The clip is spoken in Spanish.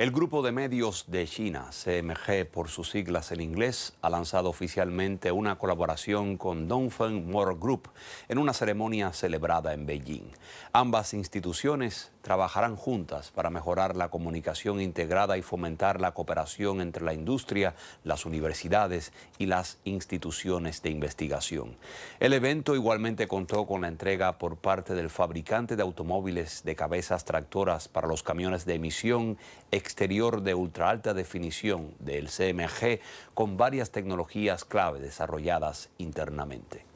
El grupo de medios de China, CMG por sus siglas en inglés, ha lanzado oficialmente una colaboración con Dongfeng World Group en una ceremonia celebrada en Beijing. Ambas instituciones trabajarán juntas para mejorar la comunicación integrada y fomentar la cooperación entre la industria, las universidades y las instituciones de investigación. El evento igualmente contó con la entrega por parte del fabricante de automóviles de cabezas tractoras para los camiones de emisión exterior de ultra alta definición del CMG con varias tecnologías clave desarrolladas internamente.